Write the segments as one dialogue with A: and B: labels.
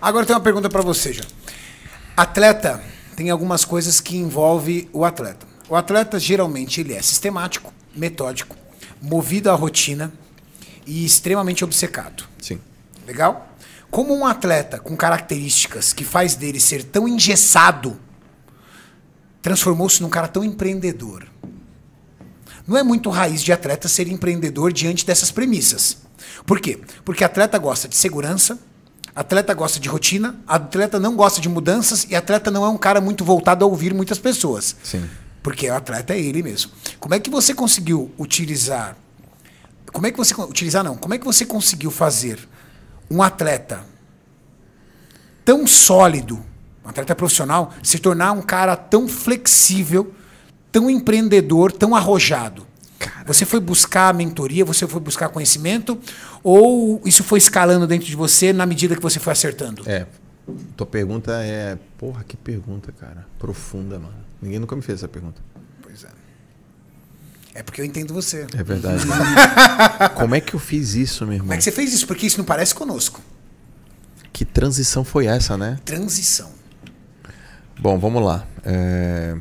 A: Agora tem uma pergunta para você, já. Atleta tem algumas coisas que envolve o atleta. O atleta geralmente ele é sistemático, metódico, movido à rotina e extremamente obcecado. Sim. Legal? Como um atleta com características que faz dele ser tão engessado, transformou-se num cara tão empreendedor. Não é muito raiz de atleta ser empreendedor diante dessas premissas. Por quê? Porque atleta gosta de segurança, Atleta gosta de rotina, atleta não gosta de mudanças e atleta não é um cara muito voltado a ouvir muitas pessoas. Sim. Porque o atleta é ele mesmo. Como é que você conseguiu utilizar? Como é que você utilizar não? Como é que você conseguiu fazer um atleta tão sólido, um atleta profissional, se tornar um cara tão flexível, tão empreendedor, tão arrojado? Você foi buscar mentoria, você foi buscar conhecimento, ou isso foi escalando dentro de você na medida que você foi acertando?
B: É. Tua pergunta é. Porra, que pergunta, cara. Profunda, mano. Ninguém nunca me fez essa pergunta.
A: Pois é. É porque eu entendo você. É verdade. Como é que
B: eu fiz isso, meu irmão? Como é que você
A: fez isso? Porque isso não parece conosco.
B: Que transição foi essa, né?
A: Transição.
B: Bom, vamos lá. É...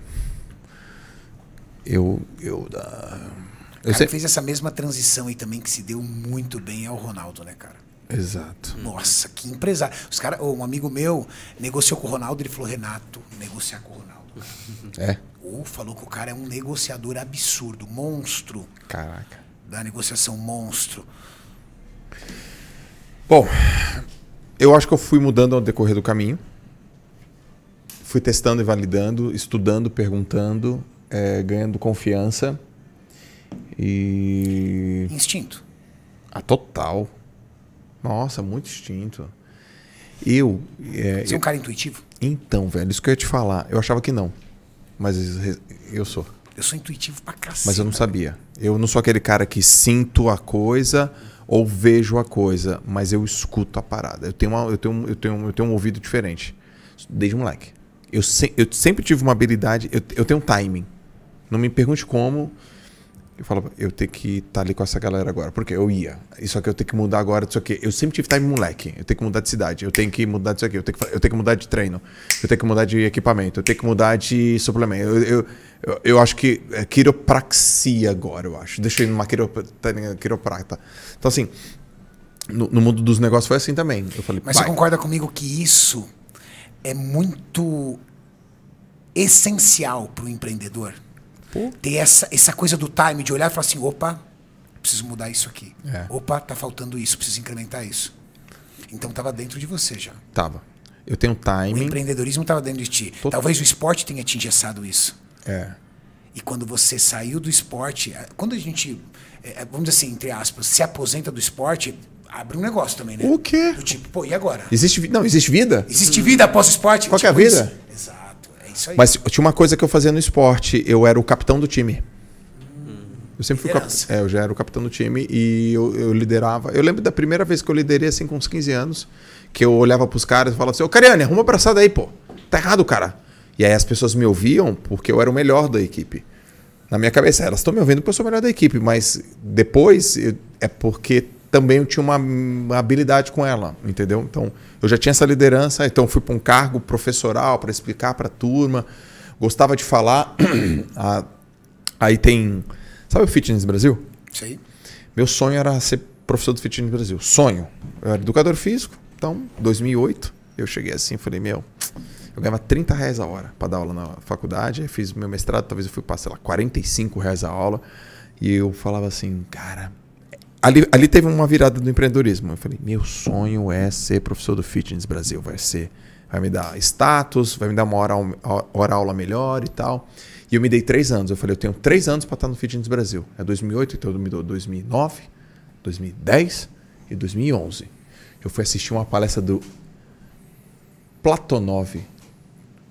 B: Eu.
A: eu uh Cara, sei... fez essa mesma transição aí também que se deu muito bem é o Ronaldo, né, cara?
B: Exato.
A: Nossa, que empresário. Os cara, um amigo meu negociou com o Ronaldo, ele falou: Renato, negociar com o Ronaldo. É. Ou falou que o cara é um negociador absurdo, monstro. Caraca. Da negociação, monstro.
B: Bom, eu acho que eu fui mudando ao decorrer do caminho. Fui testando e validando, estudando, perguntando, é, ganhando confiança. E. Instinto. Ah, total. Nossa, muito instinto. Eu. É, Você é um cara intuitivo? Então, velho, isso que eu ia te falar. Eu achava que não. Mas eu sou.
A: Eu sou intuitivo pra cacete. Mas eu
B: não sabia. Eu não sou aquele cara que sinto a coisa ou vejo a coisa, mas eu escuto a parada. Eu tenho, uma, eu tenho, eu tenho, eu tenho um ouvido diferente. Desde moleque. Eu, se, eu sempre tive uma habilidade. Eu, eu tenho um timing. Não me pergunte como. Eu falava, eu tenho que estar tá ali com essa galera agora, porque eu ia. Isso aqui eu tenho que mudar agora disso aqui. Eu sempre tive time moleque. Eu tenho que mudar de cidade, eu tenho que mudar disso aqui, eu tenho que, eu tenho que mudar de treino, eu tenho que mudar de equipamento, eu tenho que mudar de suplemento. Eu, eu, eu, eu acho que é quiropraxia agora, eu acho. Deixa eu ir numa quirop... Tá quiroprata. Então, assim, no, no, mundo dos negócios foi assim também. Eu falei, Mas você concorda
A: comigo que isso é muito essencial para o empreendedor? Pô. Ter essa, essa coisa do time, de olhar e falar assim, opa, preciso mudar isso aqui. É. Opa, tá faltando isso, preciso incrementar isso. Então tava dentro de você já.
B: Tava. Eu tenho time O
A: empreendedorismo tava dentro de ti. Tô Talvez o esporte tenha te engessado isso. É. E quando você saiu do esporte, quando a gente, é, é, vamos dizer assim, entre aspas, se aposenta do esporte, abre um negócio também, né? O quê? Do tipo, pô, e agora?
B: Existe, não, existe vida? Existe vida após o esporte? Qual tipo é a tipo vida?
A: Isso. Exato. Mas
B: tinha uma coisa que eu fazia no esporte, eu era o capitão do time. Eu sempre fui capitão é, eu já era o capitão do time e eu, eu, liderava. Eu lembro da primeira vez que eu liderei assim com uns 15 anos, que eu olhava pros caras e falava assim: "Ô, Cariane, arruma a braçada aí, pô. Tá errado, cara". E aí as pessoas me ouviam porque eu era o melhor da equipe. Na minha cabeça, elas estão me ouvindo porque eu sou o melhor da equipe, mas depois eu... é porque também eu tinha uma habilidade com ela, entendeu? Então, eu já tinha essa liderança, então fui para um cargo professoral para explicar para a turma, gostava de falar. ah, aí tem. Sabe o Fitness Brasil? Sim. Meu sonho era ser professor do Fitness Brasil. Sonho. Eu era educador físico, então, 2008, eu cheguei assim falei: Meu, eu ganhava 30 reais a hora para dar aula na faculdade. Aí fiz meu mestrado, talvez eu fui para, sei lá, 45 reais a aula. E eu falava assim, cara, ali, ali teve uma virada do empreendedorismo. Eu falei, meu sonho é ser professor do Fitness Brasil, vai ser, vai me dar status, vai me dar uma hora, hora aula melhor e tal. E eu me dei três anos. Eu falei, eu tenho três anos para estar no Fitness Brasil. É 2008, então eu me dou 2009, 2010 e 2011. Eu fui assistir uma palestra do Platonov.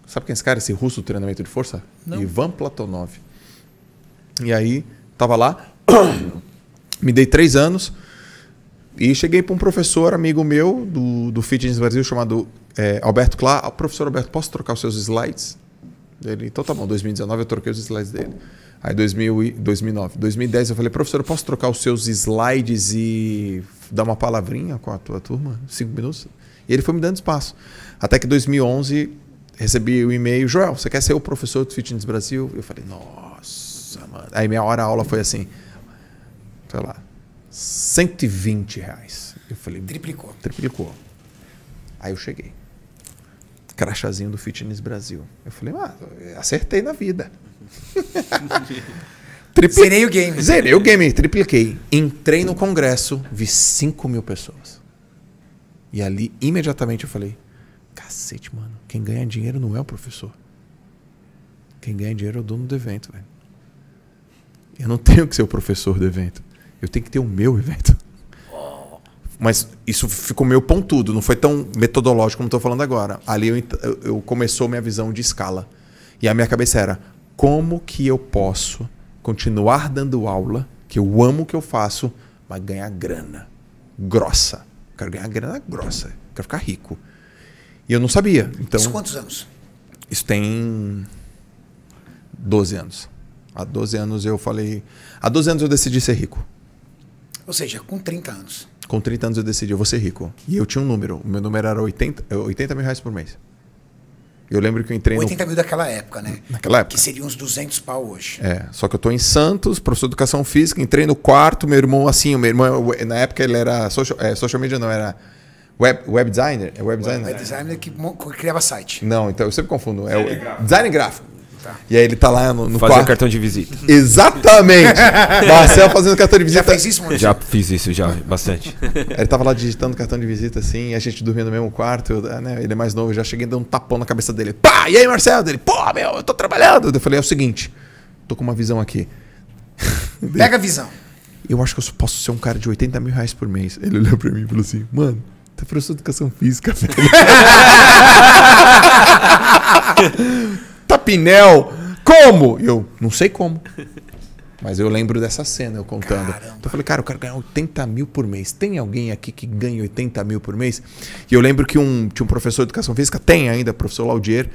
B: Sabe quem é esse cara? Esse russo do treinamento de força? Não. Ivan Platonov. E aí, tava lá... Me dei três anos e cheguei para um professor amigo meu do, do Fitness Brasil chamado é, Alberto Clá. Ah, professor Alberto, posso trocar os seus slides? Ele, então tá bom, 2019 eu troquei os slides dele. Aí 2000, 2009, 2010 eu falei, professor, eu posso trocar os seus slides e dar uma palavrinha com a tua turma? Cinco minutos? E ele foi me dando espaço. Até que 2011 recebi o um e-mail, Joel, você quer ser o professor do Fitness Brasil? Eu falei, nossa, mano. Aí minha hora a aula foi assim, sei lá, 120 reais. Eu falei. Triplicou. Triplicou. Aí eu cheguei. Crachazinho do Fitness Brasil. Eu falei, ah, acertei na vida. Tripli... Zerei o game. Zerei o game, tripliquei. Entrei no congresso, vi 5 mil pessoas. E ali, imediatamente, eu falei: cacete, mano, quem ganha dinheiro não é o professor. Quem ganha dinheiro é o dono do evento, velho. Eu não tenho que ser o professor do evento eu tenho que ter o meu evento. Mas isso ficou meio pontudo, não foi tão metodológico como estou falando agora. Ali eu, eu começou minha visão de escala. E a minha cabeça era: como que eu posso continuar dando aula, que eu amo o que eu faço, mas ganhar grana grossa? quero ganhar grana grossa, quero ficar rico. E eu não sabia. Então, isso quantos anos? Isso tem 12 anos. Há 12 anos eu falei. Há 12 anos eu decidi ser rico.
A: Ou seja, com 30 anos.
B: Com 30 anos eu decidi, eu vou ser rico. E eu tinha um número. O meu número era 80, 80 eh, mil reais por mês. Eu lembro que eu entrei 80 no... mil daquela época, né? Naquela época. Que
A: seriam uns 200 pau hoje. É,
B: só que eu tô em Santos, professor de educação física, entrei no quarto, meu irmão assim, o meu irmão, na época ele era social, é, social media não, era web, web designer. É web designer? Web
A: designer que criava site.
B: Não, então eu sempre confundo. É design gráfico. Tá. E aí ele tá lá no, no Fazer cartão de visita. Exatamente! Marcel fazendo cartão de visita. Já fiz isso, mano? Já
A: fiz isso, já, bastante.
B: Ele tava lá digitando cartão de visita, assim, a gente dormia no mesmo quarto, eu, né? Ele é mais novo, eu já cheguei dando um tapão na cabeça dele. Pá! E aí, Marcel? ele pô, meu, eu tô trabalhando. Eu falei, é o seguinte, tô com uma visão aqui. Pega a visão. Eu acho que eu posso ser um cara de 80 mil reais por mês. Ele olhou pra mim e falou assim, mano, tá é professor de educação física, velho. Pinel. Como? Eu, não sei como. Mas eu lembro dessa cena, eu contando. Caramba. Então eu falei, cara, eu quero ganhar 80 mil por mês. Tem alguém aqui que ganha 80 mil por mês? E eu lembro que um, tinha um professor de educação física, tem ainda, professor Laudier,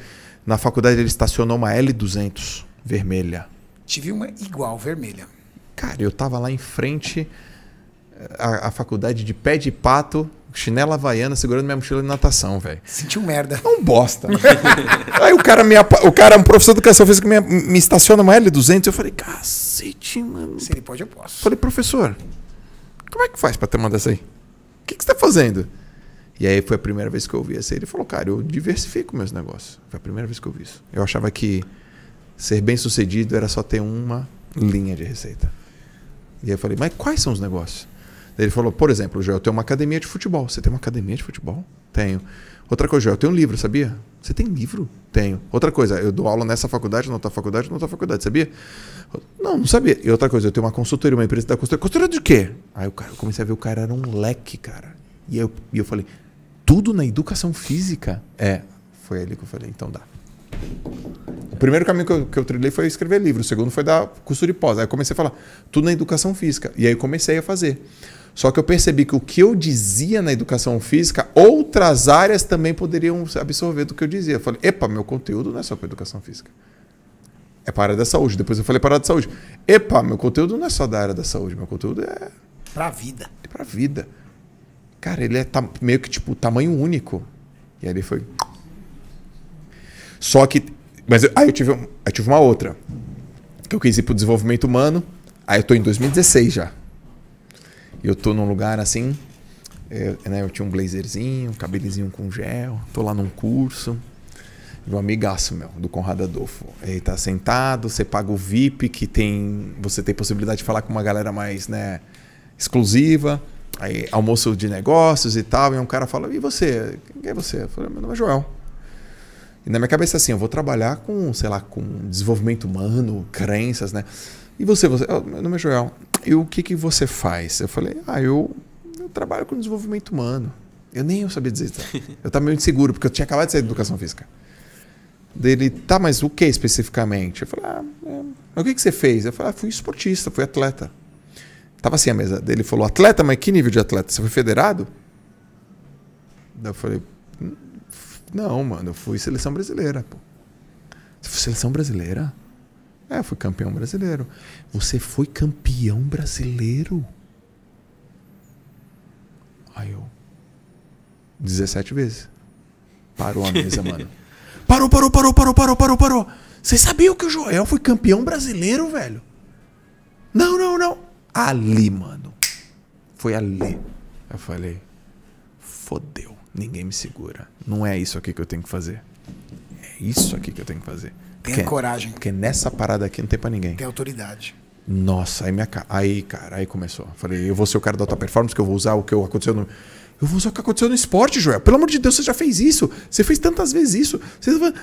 B: na faculdade ele estacionou uma L200 vermelha.
A: Tive uma igual, vermelha.
B: Cara, eu tava lá em frente à, eh, à faculdade de pé de pato, chinela havaiana segurando minha mochila de natação, velho.
A: Sentiu merda. É um
B: bosta. Aí o cara, me, o cara, um professor de educação física, me, me estaciona uma L200. Eu falei,
A: cacete, mano. Se ele pode, eu posso. Falei, professor,
B: como é que faz pra ter uma dessa aí? O que, que você tá fazendo? E aí foi a primeira vez que eu ouvi essa. Ele falou, cara, eu diversifico meus negócios. Foi a primeira vez que eu vi isso. Eu achava que ser bem sucedido era só ter uma linha de receita. E aí eu falei, mas quais são os negócios? Ele falou, por exemplo, Joel, eu tenho uma academia de futebol. Você tem uma academia de futebol? Tenho. Outra coisa, Joel, eu tenho um livro, sabia? Você tem livro? Tenho. Outra coisa, eu dou aula nessa faculdade, na outra faculdade, na outra faculdade, sabia? Não, não sabia. E outra coisa, eu tenho uma consultoria, uma empresa da consultoria. Consultoria de quê? Aí eu, cara, eu comecei a ver o cara era um leque, cara. E eu, e eu falei, tudo na educação física? É. Foi ali que eu falei, então dá. O primeiro caminho que eu, que eu trilhei foi escrever livro, o segundo foi dar curso de pós. Aí eu comecei a falar, tudo na educação física. E aí eu comecei a fazer. Só que eu percebi que o que eu dizia na educação física, outras áreas também poderiam absorver do que eu dizia. Eu falei, epa, meu conteúdo não é só para educação física. É para a área da saúde. Depois eu falei para a área da saúde. Epa, meu conteúdo não é só da área da saúde. Meu conteúdo é... Para a vida. É para a vida. Cara, ele é meio que tipo tamanho único. E aí ele foi... Só que... Mas eu... aí eu tive, eu tive uma outra. Que eu quis ir para o desenvolvimento humano. Aí eu estou em 2016 já eu tô num lugar assim, é, né, eu tinha um blazerzinho, um cabelezinho com gel, tô lá num curso. De um amigaço meu, do Conrado Adolfo. Ele tá sentado, você paga o VIP, que tem. Você tem possibilidade de falar com uma galera mais, né, exclusiva. Aí, almoço de negócios e tal. E um cara fala: E você? Quem é você? Eu falei: Meu nome é Joel. E na minha cabeça, assim, eu vou trabalhar com, sei lá, com desenvolvimento humano, crenças, né? E você? você? Oh, meu nome é Joel. E o que, que você faz? Eu falei, ah, eu, eu trabalho com desenvolvimento humano. Eu nem eu sabia dizer isso. Eu estava meio inseguro, porque eu tinha acabado de sair de educação física. Dele, tá, mas o que especificamente? Eu falei, ah, é... o que, que você fez? Eu falei, ah, fui esportista, fui atleta. Tava assim a mesa. Ele falou, atleta, mas que nível de atleta? Você foi federado? eu falei, hum, não, mano, eu fui seleção brasileira, pô. Você foi seleção brasileira? É, eu fui campeão brasileiro. Você foi campeão brasileiro? Aí eu. 17 vezes. Parou a mesa, mano. Parou, parou, parou, parou, parou, parou, parou. Vocês sabiam que o Joel foi campeão brasileiro, velho? Não, não, não. Ali, mano. Foi ali. Eu falei, fodeu. Ninguém me segura. Não é isso aqui que eu tenho que fazer. É isso aqui que eu tenho que fazer. Tenha porque, coragem. Porque nessa parada aqui não tem pra ninguém. Tem
A: autoridade.
B: Nossa, aí, minha, aí, cara, aí começou. Falei, eu vou ser o cara da alta performance, que eu vou usar o que aconteceu no. Eu vou usar o que aconteceu no esporte, Joel. Pelo amor de Deus, você já fez isso. Você fez tantas vezes isso.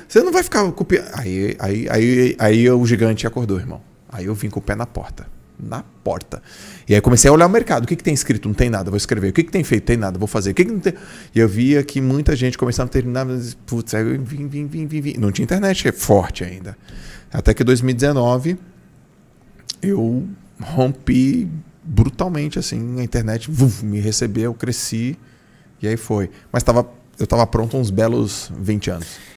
B: Você não vai ficar copiando. Aí, aí, aí, aí, aí o gigante acordou, irmão. Aí eu vim com o pé na porta na porta. E aí comecei a olhar o mercado. O que, que tem escrito? Não tem nada, vou escrever. O que, que tem feito? Tem nada, vou fazer. O que, que não tem? E eu via que muita gente começava a terminar, putz, aí eu vim, vim, vim, vim, vim. Não tinha internet é forte ainda. Até que 2019 eu rompi brutalmente, assim, a internet vuf, me recebeu, cresci, e aí foi. Mas tava, eu estava pronto uns belos 20 anos.